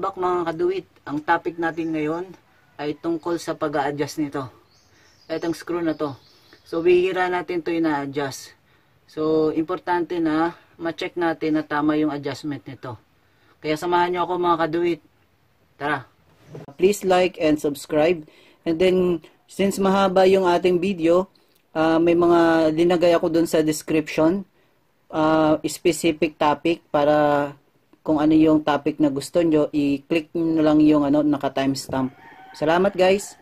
Welcome back mga kaduwit. Ang topic natin ngayon ay tungkol sa pag adjust nito. Itong screw na to. So bihira natin to ina-adjust. So importante na ma-check natin na tama yung adjustment nito. Kaya samahan nyo ako mga kaduwit. Tara! Please like and subscribe. And then since mahaba yung ating video, uh, may mga linagay ako dun sa description. Uh, specific topic para kung ano yung topic na gusto nyo, i-click nyo lang yung ano, naka-timestamp. Salamat guys!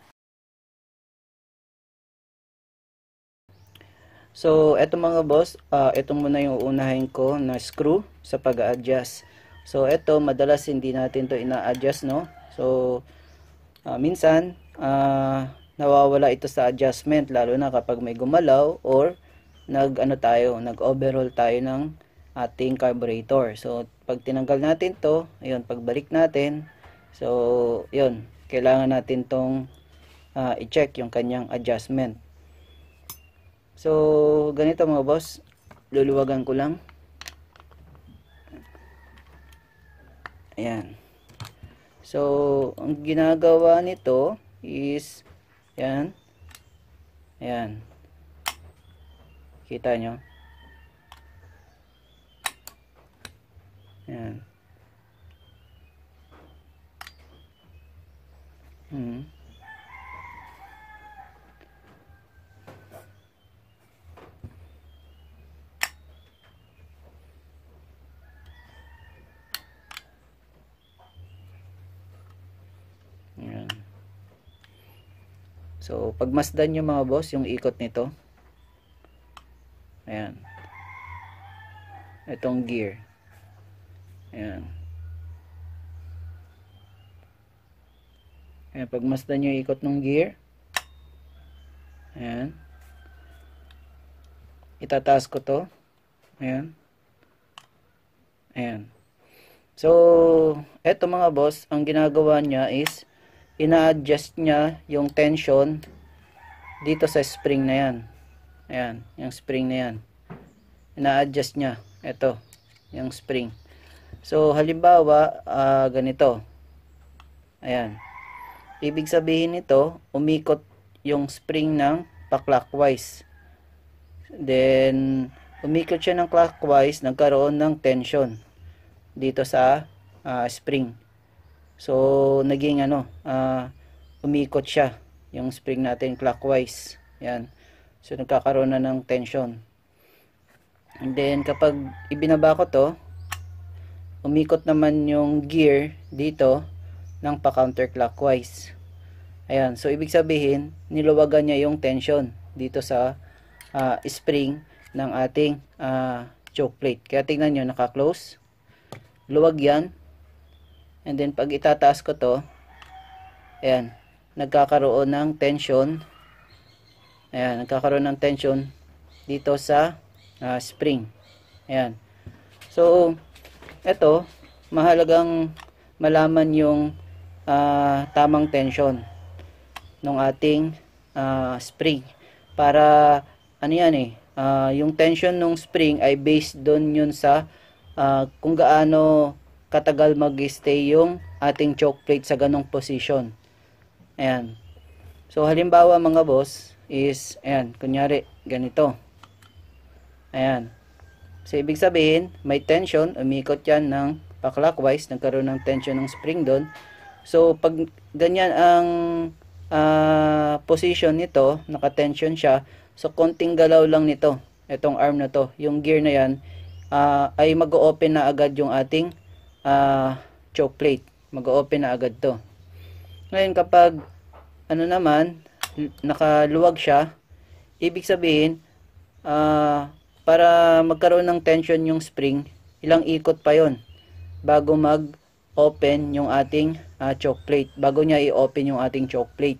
So, eto mga boss, uh, eto muna yung uunahin ko na screw sa pag-adjust. So, eto, madalas hindi natin to ina-adjust, no? So, uh, minsan, uh, nawawala ito sa adjustment, lalo na kapag may gumalaw or nag-ano tayo, nag-overhaul tayo ng ating carburetor. So, pag tinanggal natin to ayun pagbalik natin so yun kailangan natin tong uh, i-check yung kanyang adjustment so ganito mga boss luluwagan ko lang ayan so ang ginagawa nito is ayan ayan kita nyo Ayan. Hmm. Ayan. So, pagmasdan nyo mga boss, yung ikot nito. Ayan. Itong gear. Ayan. Ayan, pag masdan nyo ikot ng gear. Ayan. Itataas ko to. Ayan. Ayan. So, eto mga boss, ang ginagawa niya is, ina-adjust niya yung tension dito sa spring na yan. Ayan, yung spring na yan. Ina-adjust niya. Ito, yung spring. So, halimbawa, uh, ganito. Ayan. Ibig sabihin nito, umikot yung spring ng pa-clockwise. Then, umikot siya ng clockwise, nagkaroon ng tension dito sa uh, spring. So, naging ano, uh, umikot siya yung spring natin clockwise. Yan. So, nagkakaroon na ng tension. And then, kapag ibinaba ko to, umikot naman yung gear dito ng pa counterclockwise ayan so ibig sabihin niluwagan niya yung tension dito sa uh, spring ng ating uh, choke plate kaya tingnan nyo naka close luwag yan and then pag itataas ko to ayan nagkakaroon ng tension ayan nagkakaroon ng tension dito sa uh, spring ayan so eto, mahalagang malaman yung uh, tamang tension ng ating uh, spring para ano yan eh uh, yung tension ng spring ay based doon yun sa uh, kung gaano katagal mag-stay yung ating choke plate sa ganong position ayan so halimbawa mga boss is ayan kunyari ganito ayan So, ibig sabihin, may tension, umikot yan ng pa-clockwise, nagkaroon ng tension ng spring doon. So, pag ganyan ang uh, position nito, nakatension siya, so konting galaw lang nito, itong arm na to, yung gear na yan, uh, ay mag-open na agad yung ating uh, choke plate. Mag-open na agad to. Ngayon, kapag ano naman, nakaluwag siya, ibig sabihin, uh, para magkaroon ng tension yung spring, ilang ikot pa yon bago mag-open yung ating uh, choke plate, bago niya i-open yung ating choke plate.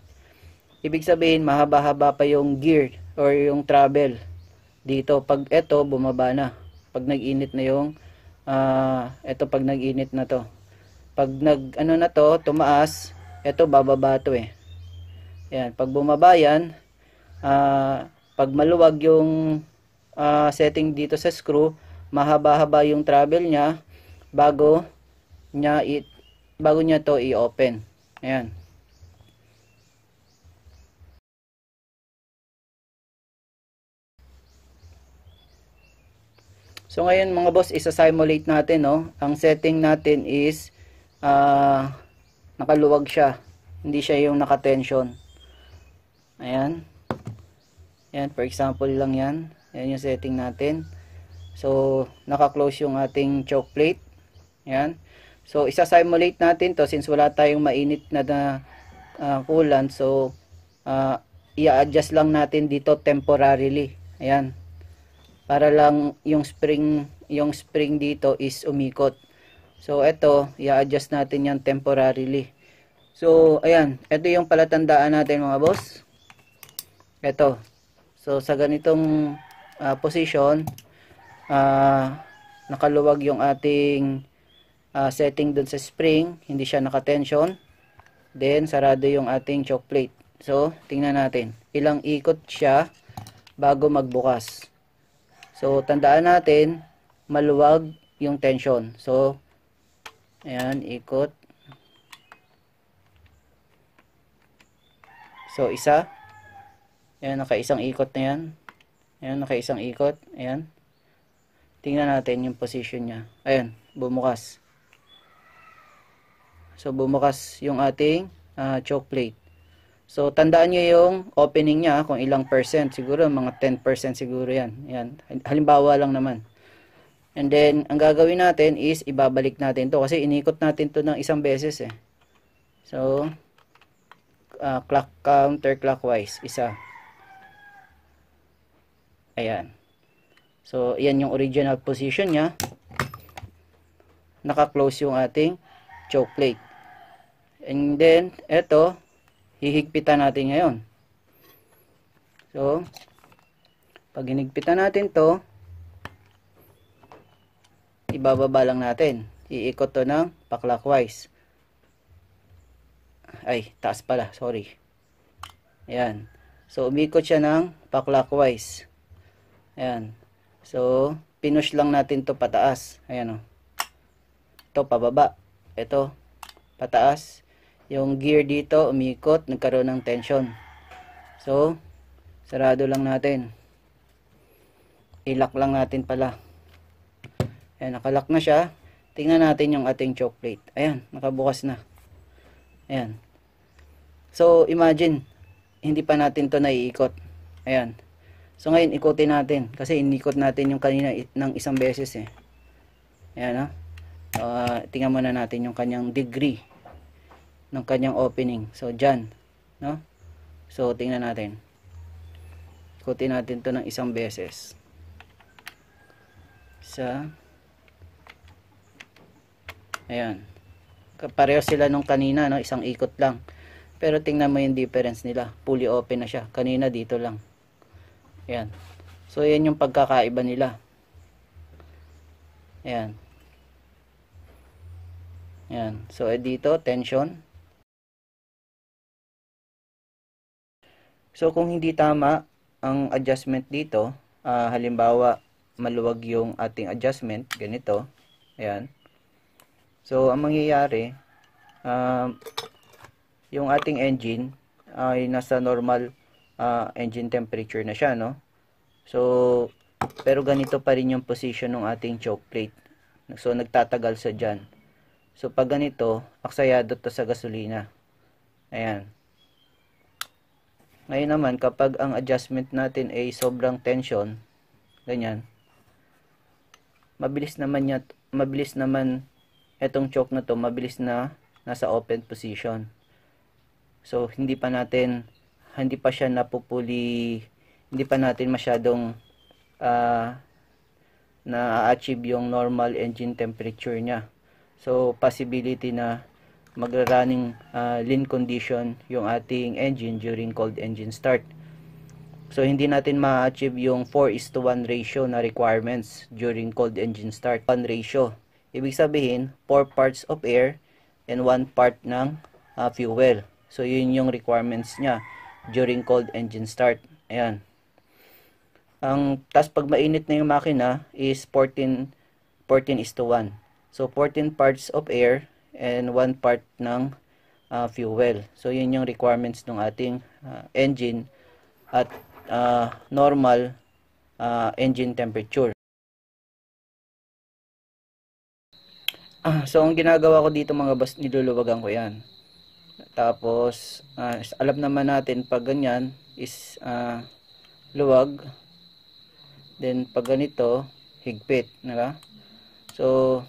Ibig sabihin, mahaba-haba pa yung gear or yung travel dito. Pag ito, bumaba na. Pag nag-init na yung, uh, ah, ito pag nag-init na to. Pag nag, ano na to, tumaas, ito bababa to eh. Yan, pag bumaba yan, uh, pag maluwag yung uh, setting dito sa screw, mahaba-haba yung travel niya bago niya it bago niya to i-open. Ayan. So ngayon mga boss, isa-simulate natin, no. Ang setting natin is uh, nakaluwag siya. Hindi siya yung naka-tension. Ayan. Ayan, for example lang 'yan. Ayan yung setting natin. So, naka-close yung ating choke plate. Yan. So, isa-simulate natin to since wala tayong mainit na, na uh, coolant. So, uh, ah, i-adjust lang natin dito temporarily. Ayan. Para lang yung spring, yung spring dito is umikot. So, ito, i-adjust natin yan temporarily. So, ayan. Ito yung palatandaan natin mga boss. Ito. So, sa ganitong uh, position uh, nakaluwag yung ating uh, setting dun sa spring hindi siya nakatension then sarado yung ating choke plate so tingnan natin ilang ikot siya bago magbukas so tandaan natin maluwag yung tension so ayan ikot so isa Ayan, isang ikot na yan. Ayan, naka-isang ikot. Ayan. Tingnan natin yung position niya. Ayan, bumukas. So, bumukas yung ating uh, choke plate. So, tandaan nyo yung opening niya, ah, kung ilang percent. Siguro, mga 10% siguro yan. Ayan. Halimbawa lang naman. And then, ang gagawin natin is, ibabalik natin to Kasi, inikot natin to ng isang beses eh. So, uh, clock counterclockwise. Isa. Ayan. So, yan yung original position niya. Naka-close yung ating choke plate. And then, eto, hihigpitan natin ngayon. So, pag hinigpitan natin to, ibababa lang natin. Iikot to ng pa-clockwise. Ay, taas pala. Sorry. Ayan. So, umikot siya ng pa-clockwise. Ayan. So, pinush lang natin to pataas. Ayan o. Oh. Ito, pababa. Ito, pataas. Yung gear dito, umikot, nagkaroon ng tension. So, sarado lang natin. Ilak lang natin pala. Ayan, nakalock na siya. Tingnan natin yung ating choke plate. Ayan, nakabukas na. Ayan. So, imagine, hindi pa natin to naiikot. Ayan. Ayan So ngayon ikotin natin kasi inikot natin yung kanina ng isang beses eh. Ayan ha. Uh, ah, tingnan muna natin yung kanyang degree ng kanyang opening. So diyan, no? So tingnan natin. Ikotin natin 'to ng isang beses. Sa Ayan. Pareho sila nung kanina, no? Isang ikot lang. Pero tingnan mo yung difference nila. Fully open na siya. Kanina dito lang. Ayan. So, ayan yung pagkakaiba nila. Ayan. Ayan. So, eh, dito, tension. So, kung hindi tama ang adjustment dito, uh, halimbawa, maluwag yung ating adjustment, ganito. Ayan. So, ang mangyayari, uh, yung ating engine ay nasa normal uh, engine temperature na siya, no? So, pero ganito pa rin yung position ng ating choke plate. So, nagtatagal sa dyan. So, pag ganito, aksayado to sa gasolina. Ayan. Ngayon naman, kapag ang adjustment natin ay sobrang tension, ganyan, mabilis naman niya, mabilis naman itong choke na to, mabilis na nasa open position. So, hindi pa natin hindi pa siya napupuli, hindi pa natin masyadong uh, na-achieve yung normal engine temperature niya. So, possibility na magraraning uh, ah, lean condition yung ating engine during cold engine start. So, hindi natin ma-achieve yung 4 is to 1 ratio na requirements during cold engine start. 1 ratio. Ibig sabihin, 4 parts of air and 1 part ng uh, fuel. So, yun yung requirements niya during cold engine start. Ayan. Ang tas pag mainit na yung makina is 14 14 is to 1. So 14 parts of air and 1 part ng uh, fuel. So yun yung requirements ng ating uh, engine at uh, normal uh, engine temperature. Ah, so ang ginagawa ko dito mga bas niluluwagan ko 'yan. Tapos, uh, alam naman natin pag ganyan is uh, luwag. Then, pag ganito, higpit. Diba? So,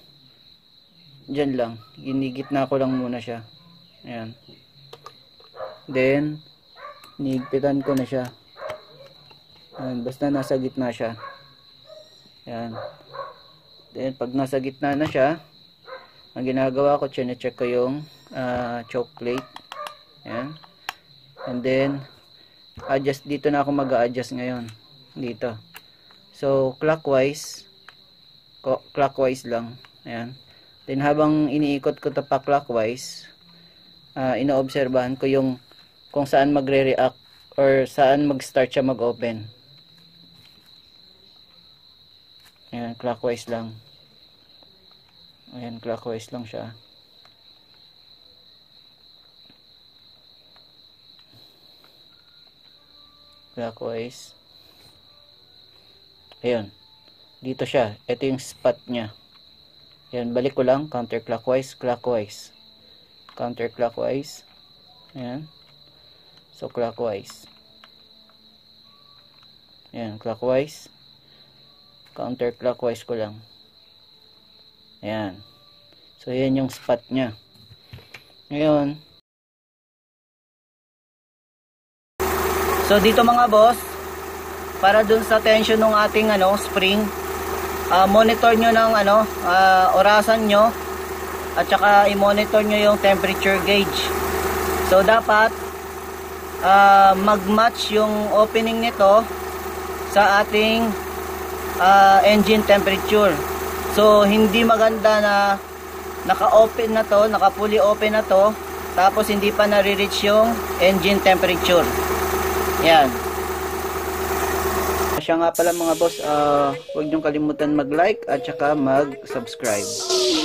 dyan lang. Ginigitna ko lang muna siya. Ayan. Then, nigpitan ko na siya. Ayan, basta nasa gitna siya. Ayan. Then, pag nasa gitna na siya, ang ginagawa ko, chine-check ko yung uh, chocolate. Ayan. And then, adjust dito na ako mag-adjust ngayon. Dito. So, clockwise. Clockwise lang. Ayan. Then, habang iniikot ko ito pa clockwise, uh, ah, inoobserbahan ko yung kung saan magre-react or saan mag-start siya mag-open. Ayan, clockwise lang. Ayan, clockwise lang siya. clockwise. ako ayun dito siya ito yung spot niya yan balik ko lang counterclockwise clockwise counterclockwise ayan so clockwise ayan clockwise counterclockwise ko lang ayan so yan yung spot niya ngayon So dito mga boss, para dun sa tension ng ating ano, spring, uh, monitor nyo ng ano, uh, orasan nyo at saka i-monitor nyo yung temperature gauge. So dapat uh, mag-match yung opening nito sa ating uh, engine temperature. So hindi maganda na naka-open na to, naka-fully open na to, tapos hindi pa nare-reach yung engine temperature. Yan. Siya nga pala mga boss, uh, huwag niyong kalimutan mag-like at saka mag-subscribe.